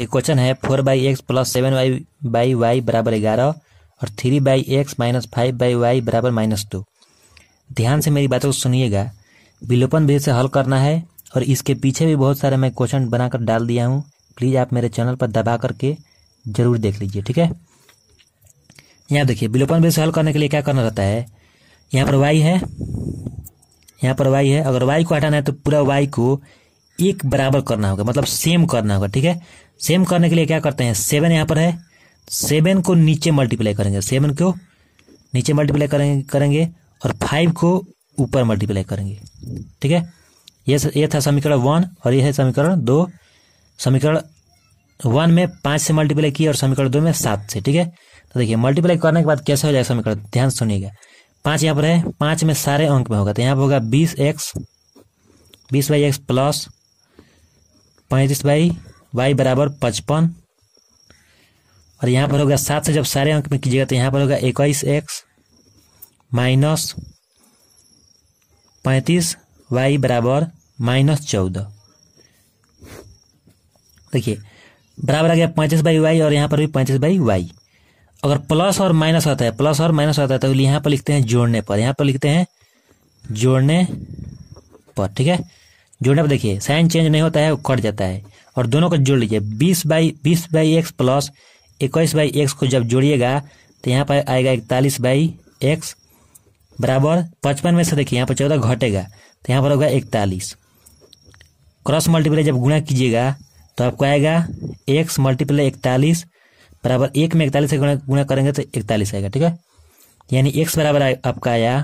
एक क्वेश्चन है four by X plus seven Y by Y बराबर ग्यारह और three by X minus five by Y बराबर माइनस दो ध्यान से मेरी बातों को सुनिएगा विलोपन विधि से हल करना है और इसके पीछे भी बहुत सारे मैं क्वेश्चन बनाकर डाल दिया हूँ प्लीज़ आप मेरे चैनल पर दबा करके ज़रूर देख लीजिए ठीक है यहाँ देखिए विलोपन विधि से हल करने के लिए क्या करना रहता है यहाँ पर वाई है यहाँ पर वाई है अगर वाई को हटाना है तो पूरा वाई को एक बराबर करना होगा मतलब सेम करना होगा ठीक है सेम करने के लिए क्या करते हैं सेवन यहाँ पर है सेवन को नीचे मल्टीप्लाई करेंगे सेवन को नीचे मल्टीप्लाई करेंगे करेंगे और फाइव को ऊपर मल्टीप्लाई करेंगे ठीक है ये ये था समीकरण वन और ये है समीकरण दो समीकरण वन में पाँच से मल्टीप्लाई किया और समीकरण दो में सात से ठीक है तो देखिए मल्टीप्लाई करने के बाद कैसे हो जाएगा समीकरण ध्यान सुनिएगा पाँच यहाँ पर है पाँच में सारे अंक में होगा तो यहाँ पर होगा बीस एक्स बीस बाई एक्स प्लस पैंतीस बाई वाई बराबर पचपन और यहाँ पर होगा सात से जब सारे अंक में कीजिएगा तो यहाँ पर होगा इक्कीस एक्स माइनस पैंतीस वाई बराबर माइनस चौदह देखिए बराबर आ गया पैंतीस बाई वाई और यहाँ पर भी पैंतीस बाई वाई अगर प्लस और माइनस होता है प्लस और माइनस होता है तो यहाँ पर लिखते हैं जोड़ने पर यहाँ पर लिखते हैं जोड़ने पर ठीक है जोड़ने पर देखिए साइन चेंज नहीं होता है वो कट जाता है और दोनों को जोड़ लीजिए बीस बाई बीस बाई एक्स प्लस इक्कीस बाई एक्स को जब जोड़िएगा तो यहाँ पर आएगा इकतालीस बाई एक्स बराबर पचपन में से देखिए यहाँ पर चौदह घटेगा तो यहाँ पर होगा इकतालीस क्रॉस मल्टीप्लाई जब गुणा कीजिएगा तो आपको आएगा एक्स मल्टीप्लाई इकतालीस बराबर एक में इकतालीस से गुणा गुणा करेंगे तो इकतालीस आएगा ठीक है यानी एक्स बराबर आपका आया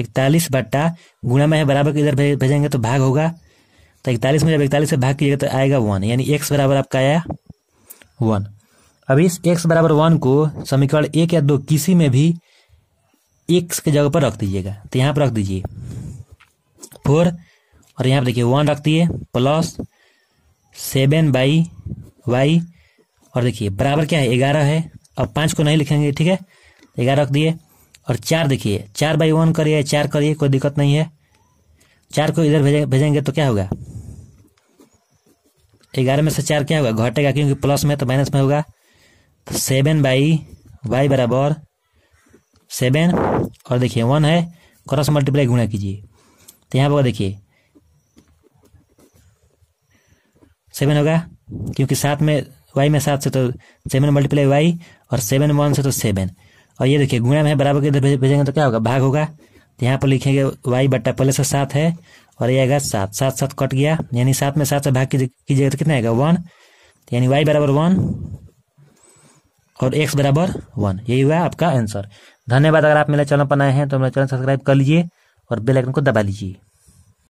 इकतालीस बट्टा गुणा में है बराबर इधर भेजेंगे तो भाग होगा तो इकतालीस में जब इकतालीस से भाग कीजिएगा तो आएगा वन यानी एक्स बराबर आपका आया वन अब इस एक्स बराबर वन को समीकरण एक या दो किसी में भी एक्स के जगह पर रख दीजिएगा तो यहाँ पर रख दीजिए फोर और यहाँ पर देखिए वन रख दिए प्लस सेवन बाई वाई और देखिए बराबर क्या है ग्यारह है अब पाँच को नहीं लिखेंगे ठीक है ग्यारह रख दिए और चार देखिए चार बाई वन करिए चार करिए कोई दिक्कत नहीं है चार को इधर भेजेंगे तो क्या होगा ग्यारह में से चार क्या होगा घटेगा क्योंकि प्लस में तो माइनस में होगा तो सेवन बाई वाई बराबर सेवन और देखिए वन है क्रॉस मल्टीप्लाई गुणा कीजिए तो यहाँ पर देखिए सेवन होगा क्योंकि सात में वाई में सात से तो सेवन मल्टीप्लाई वाई और सेवन वन से तो सेवन और ये देखिए गुणा में बराबर के इधर भेजेंगे तो क्या होगा भाग होगा तो यहाँ पर लिखेंगे वाई बट्टा पहले से सात है और ये आएगा सात सात सात कट गया यानी सात में सात से भाग कीजिएगा तो कितना आएगा वन यानी वाई बराबर वन और एक्स बराबर वन यही हुआ आपका आंसर धन्यवाद अगर आप मेरे चैनल पर आए हैं तो मेरा चैनल सब्सक्राइब कर लीजिए और बेल आइकन को दबा लीजिए